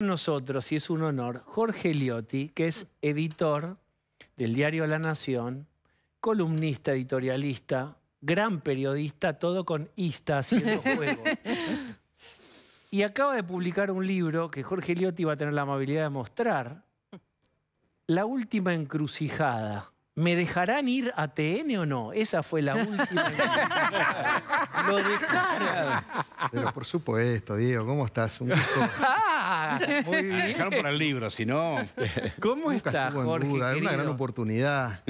nosotros, y es un honor, Jorge Liotti, que es editor del diario La Nación, columnista, editorialista, gran periodista, todo con ista haciendo juego. Y acaba de publicar un libro que Jorge Liotti va a tener la amabilidad de mostrar, La Última Encrucijada. ¿Me dejarán ir a TN o no? Esa fue la última. Lo dejaron. Pero por supuesto, Diego, ¿cómo estás? Muy bien. Dejaron para el libro, si no. ¿Cómo estás, Jorge? es una gran oportunidad.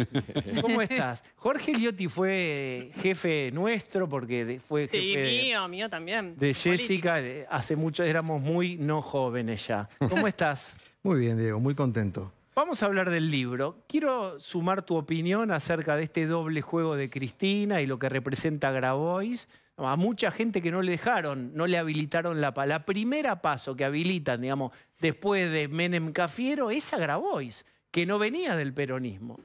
¿Cómo estás? Jorge Liotti fue jefe nuestro porque fue jefe. Sí, mío, mío también. De Jessica, hace mucho, éramos muy no jóvenes ya. ¿Cómo estás? Muy bien, Diego, muy contento. Vamos a hablar del libro. Quiero sumar tu opinión acerca de este doble juego de Cristina y lo que representa Grabois. A mucha gente que no le dejaron, no le habilitaron la La primera paso que habilitan, digamos, después de Menem Cafiero es a Grabois, que no venía del peronismo.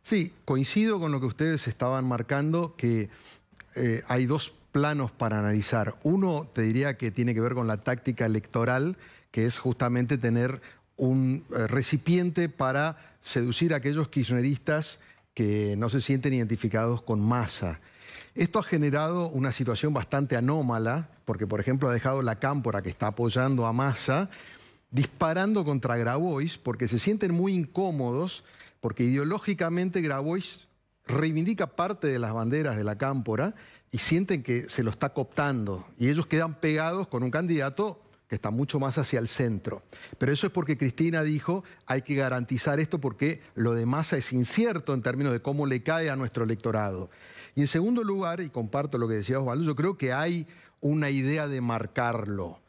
Sí, coincido con lo que ustedes estaban marcando, que eh, hay dos planos para analizar. Uno, te diría que tiene que ver con la táctica electoral, que es justamente tener un eh, recipiente para seducir a aquellos kirchneristas que no se sienten identificados con masa. Esto ha generado una situación bastante anómala, porque por ejemplo ha dejado la cámpora que está apoyando a Massa, disparando contra Grabois, porque se sienten muy incómodos, porque ideológicamente Grabois reivindica parte de las banderas de la cámpora y sienten que se lo está cooptando. Y ellos quedan pegados con un candidato que está mucho más hacia el centro. Pero eso es porque Cristina dijo, hay que garantizar esto porque lo de masa es incierto en términos de cómo le cae a nuestro electorado. Y en segundo lugar, y comparto lo que decía Osvaldo, yo creo que hay una idea de marcarlo.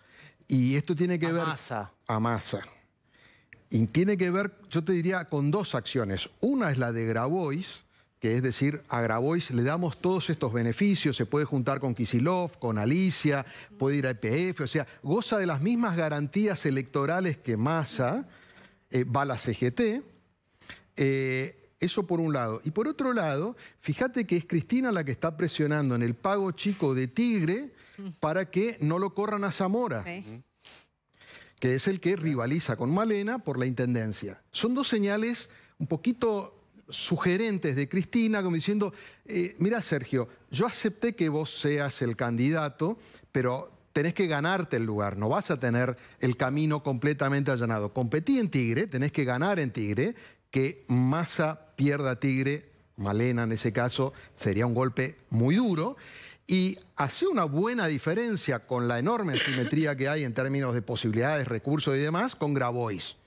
Y esto tiene que a ver... Masa. A masa. Y tiene que ver, yo te diría, con dos acciones. Una es la de Grabois, que es decir, a Grabois le damos todos estos beneficios, se puede juntar con Kisilov, con Alicia, puede ir a EPF, o sea, goza de las mismas garantías electorales que Massa, eh, va a la CGT. Eh, eso por un lado. Y por otro lado, fíjate que es Cristina la que está presionando en el pago chico de Tigre para que no lo corran a Zamora. que es el que rivaliza con Malena por la Intendencia. Son dos señales un poquito sugerentes de Cristina, como diciendo, eh, mira Sergio, yo acepté que vos seas el candidato, pero tenés que ganarte el lugar, no vas a tener el camino completamente allanado. Competí en Tigre, tenés que ganar en Tigre, que Massa pierda Tigre, Malena en ese caso, sería un golpe muy duro. Y hace una buena diferencia con la enorme simetría que hay en términos de posibilidades, recursos y demás con Grabois.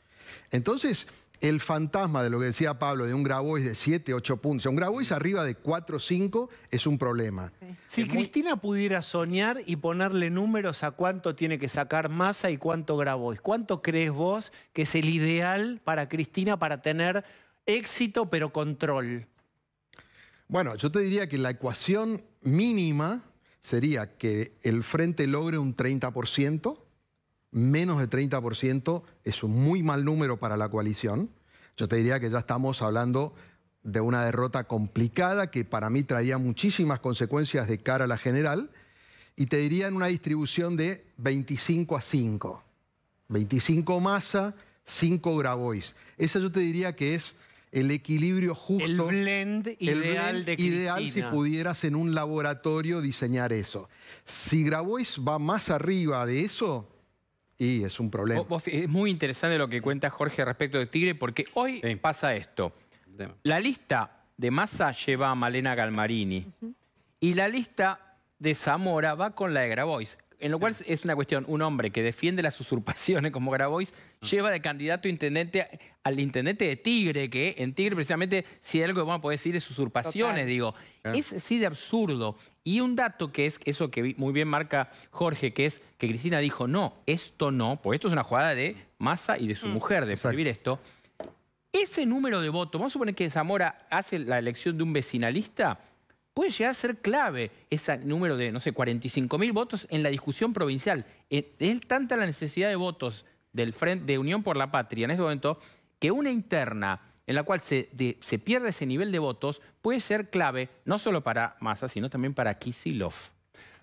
Entonces, el fantasma de lo que decía Pablo, de un Grabois de 7, 8 puntos. Un Grabois arriba de 4, 5 es un problema. Si Cristina pudiera soñar y ponerle números a cuánto tiene que sacar masa y cuánto Grabois, ¿cuánto crees vos que es el ideal para Cristina para tener éxito pero control? Bueno, yo te diría que la ecuación mínima sería que el frente logre un 30%, menos de 30% es un muy mal número para la coalición. Yo te diría que ya estamos hablando de una derrota complicada que para mí traía muchísimas consecuencias de cara a la general y te diría en una distribución de 25 a 5. 25 masa, 5 Grabois. Ese yo te diría que es el equilibrio justo. El blend ideal si pudieras en un laboratorio diseñar eso. Si Grabois va más arriba de eso, y es un problema. es muy interesante lo que cuenta Jorge respecto de Tigre, porque hoy pasa esto. La lista de Massa lleva a Malena Galmarini y la lista de Zamora va con la de Grabois. En lo cual es una cuestión, un hombre que defiende las usurpaciones como Grabois, ah. lleva de candidato intendente al intendente de Tigre, que en Tigre precisamente si hay algo que vamos a poder decir es usurpaciones, digo. Es así de absurdo. Y un dato que es eso que muy bien marca Jorge, que es que Cristina dijo, no, esto no, porque esto es una jugada de Massa y de su mm. mujer, de escribir esto. Ese número de votos, vamos a suponer que Zamora hace la elección de un vecinalista, puede llegar a ser clave ese número de, no sé, 45 mil votos en la discusión provincial. Eh, es tanta la necesidad de votos del Frente de Unión por la Patria en este momento que una interna en la cual se, pierde ese nivel de votos, puede ser clave no solo para Massa, sino también para Kisilov.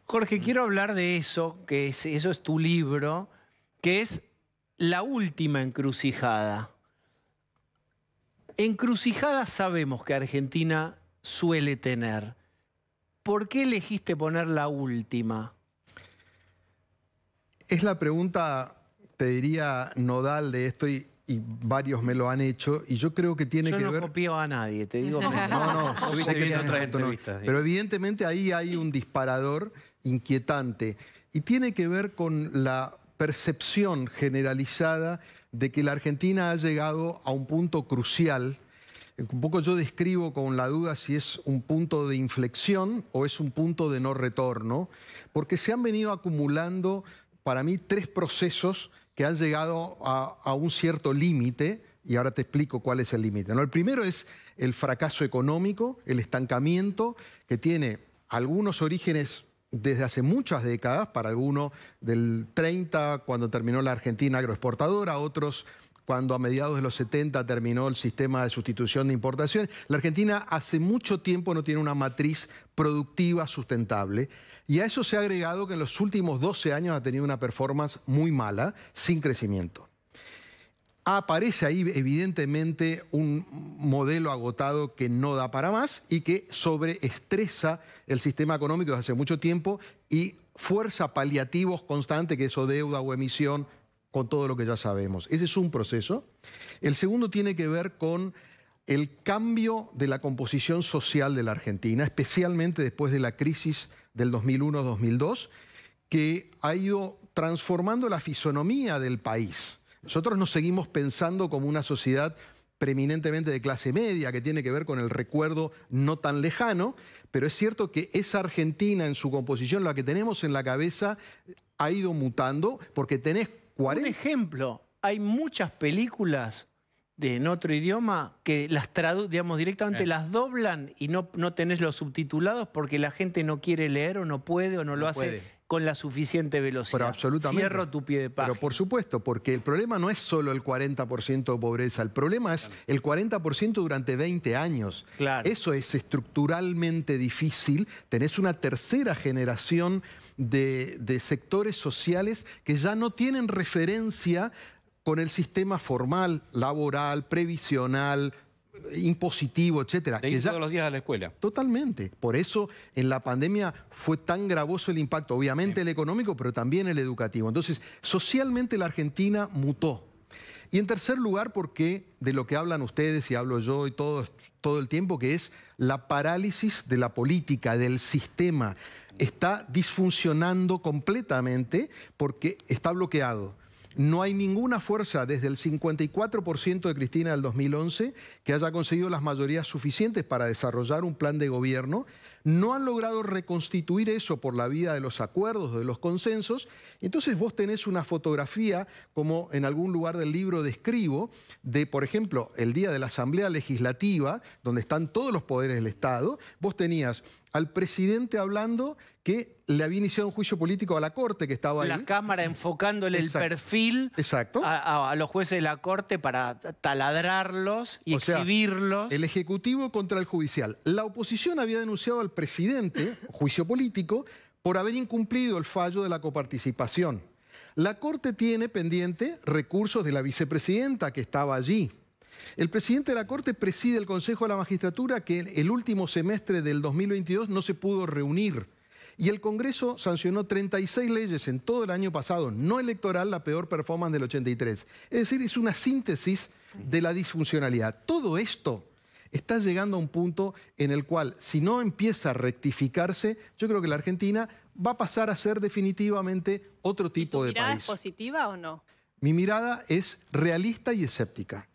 Jorge, mm. quiero hablar de eso, que eso es tu libro, que es la última encrucijada. Encrucijadas sabemos que Argentina suele tener. ¿Por qué elegiste poner la última? Es la pregunta, te diría, nodal de esto y y varios me lo han hecho, y yo creo que tiene que ver... Yo no copio a nadie, te digo. no, no, que Pero evidentemente ahí hay un disparador inquietante, y tiene que ver con la percepción generalizada de que la Argentina ha llegado a un punto crucial. Un poco yo describo con la duda si es un punto de inflexión o es un punto de no retorno, porque se han venido acumulando para mí tres procesos que han llegado a, un cierto límite, y ahora te explico cuál es el límite. ¿no? El primero es el fracaso económico, el estancamiento, que tiene algunos orígenes desde hace muchas décadas, para algunos del 30, cuando terminó la Argentina agroexportadora, otros cuando a mediados de los 70 terminó el sistema de sustitución de importaciones. La Argentina hace mucho tiempo no tiene una matriz productiva sustentable. Y a eso se ha agregado que en los últimos 12 años ha tenido una performance muy mala, sin crecimiento. Aparece ahí evidentemente un modelo agotado que no da para más y que sobreestresa el sistema económico desde hace mucho tiempo y fuerza paliativos constantes, que eso deuda o emisión, con todo lo que ya sabemos. Ese es un proceso. El segundo tiene que ver con el cambio de la composición social de la Argentina, especialmente después de la crisis del 2001-2002, que ha ido transformando la fisonomía del país. Nosotros nos seguimos pensando como una sociedad preeminentemente de clase media, que tiene que ver con el recuerdo no tan lejano, pero es cierto que esa Argentina en su composición, la que tenemos en la cabeza, ha ido mutando porque tenés 40... Un ejemplo, hay muchas películas en otro idioma que las digamos, directamente las doblan y no, no tenés los subtitulados porque la gente no quiere leer o no puede o no, lo hace con la suficiente velocidad. Pero Cierro tu pie de página. Pero por supuesto, porque el problema no es solo el 40% de pobreza, el problema es el 40% durante 20 años. Eso es estructuralmente difícil. Tenés una tercera generación de, de sectores sociales que ya no tienen referencia con el sistema formal, laboral, previsional, impositivo, etcétera. que ya... todos los días a la escuela. Totalmente. Por eso en la pandemia fue tan gravoso el impacto, obviamente el económico, pero también el educativo. Entonces, socialmente la Argentina mutó. Y en tercer lugar, porque de lo que hablan ustedes y hablo yo y todo, todo el tiempo, que es la parálisis de la política, del sistema. Está disfuncionando completamente porque está bloqueado. No hay ninguna fuerza desde el 54% de Cristina del 2011 que haya conseguido las mayorías suficientes para desarrollar un plan de gobierno. No han logrado reconstituir eso por la vía de los acuerdos, de los consensos. Entonces vos tenés una fotografía, como en algún lugar del libro describo, de, por ejemplo, el día de la Asamblea Legislativa, donde están todos los poderes del Estado. Vos tenías al presidente hablando que le había iniciado un juicio político a la corte que estaba ahí. La cámara enfocándole el perfil Exacto. A, los jueces de la corte para taladrarlos y exhibirlos. el ejecutivo contra el judicial. La oposición había denunciado al presidente, juicio político, por haber incumplido el fallo de la coparticipación. La corte tiene pendiente recursos de la vicepresidenta que estaba allí. El presidente de la Corte preside el Consejo de la Magistratura que el último semestre del 2022 no se pudo reunir. Y el Congreso sancionó 36 leyes en todo el año pasado, no electoral, la peor performance del 83. Es decir, es una síntesis de la disfuncionalidad. Todo esto está llegando a un punto en el cual, si no empieza a rectificarse, yo creo que la Argentina va a pasar a ser definitivamente otro tipo de país. ¿Mi mirada es positiva o no? Mi mirada es realista y escéptica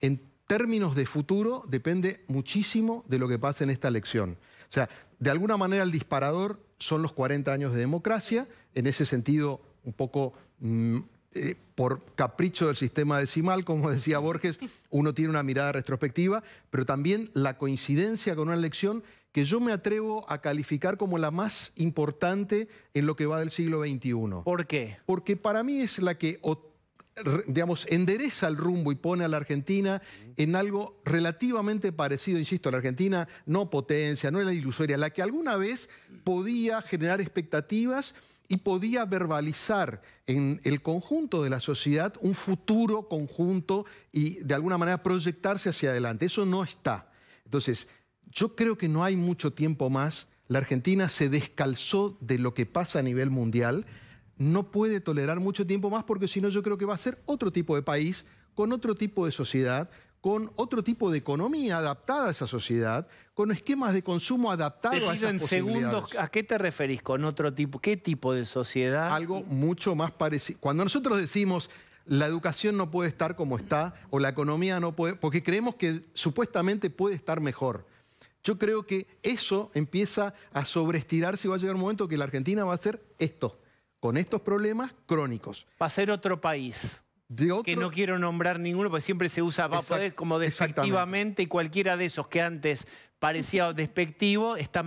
en términos de futuro depende muchísimo de lo que pase en esta elección. O sea, de alguna manera el disparador son los 40 años de democracia, en ese sentido un poco... Mm, eh, por capricho del sistema decimal, como decía Borges, uno tiene una mirada retrospectiva, pero también la coincidencia con una elección que yo me atrevo a calificar como la más importante en lo que va del siglo XXI. ¿Por qué? Porque para mí es la que digamos, endereza el rumbo y pone a la Argentina en algo relativamente parecido, insisto, a la Argentina no potencia, no era ilusoria, la que alguna vez podía generar expectativas y podía verbalizar en el conjunto de la sociedad un futuro conjunto y de alguna manera proyectarse hacia adelante. Eso no está. Entonces, yo creo que no hay mucho tiempo más. La Argentina se descalzó de lo que pasa a nivel mundial no puede tolerar mucho tiempo más porque si no yo creo que va a ser otro tipo de país, con otro tipo de sociedad, con otro tipo de economía adaptada a esa sociedad, con esquemas de consumo adaptados a esas en segundos, ¿a qué te referís con otro tipo? ¿Qué tipo de sociedad? Algo mucho más parecido. Cuando nosotros decimos la educación no puede estar como está o la economía no puede, porque creemos que supuestamente puede estar mejor. Yo creo que eso empieza a sobreestirarse si va a llegar un momento que la Argentina va a ser esto con estos problemas crónicos. Va a ser otro país. De otro... Que no quiero nombrar ninguno, porque siempre se usa va como despectivamente y cualquiera de esos que antes parecía despectivo está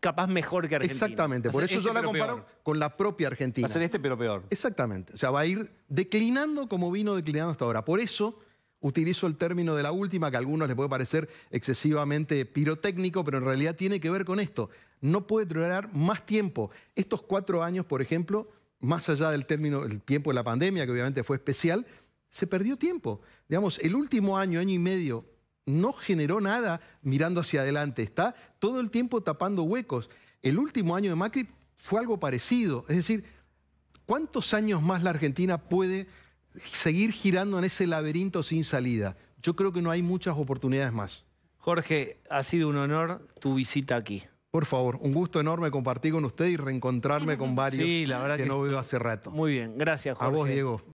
capaz mejor que Argentina. Exactamente, por eso yo este la comparo con la propia Argentina. Va a ser este pero peor. Exactamente, o sea, va a ir declinando como vino declinando hasta ahora. Por eso Utilizo el término de la última, que a algunos les puede parecer excesivamente pirotécnico, pero en realidad tiene que ver con esto. No puede durar más tiempo. Estos cuatro años, por ejemplo, más allá del término, el tiempo de la pandemia, que obviamente fue especial, se perdió tiempo. Digamos, el último año, año y medio, no generó nada mirando hacia adelante. Está todo el tiempo tapando huecos. El último año de Macri fue algo parecido. Es decir, ¿cuántos años más la Argentina puede seguir girando en ese laberinto sin salida. Yo creo que no hay muchas oportunidades más. Jorge, ha sido un honor tu visita aquí. Por favor, un gusto enorme compartir con usted y reencontrarme con varios que, que no veo hace rato. Muy bien, gracias Jorge. A vos, Diego.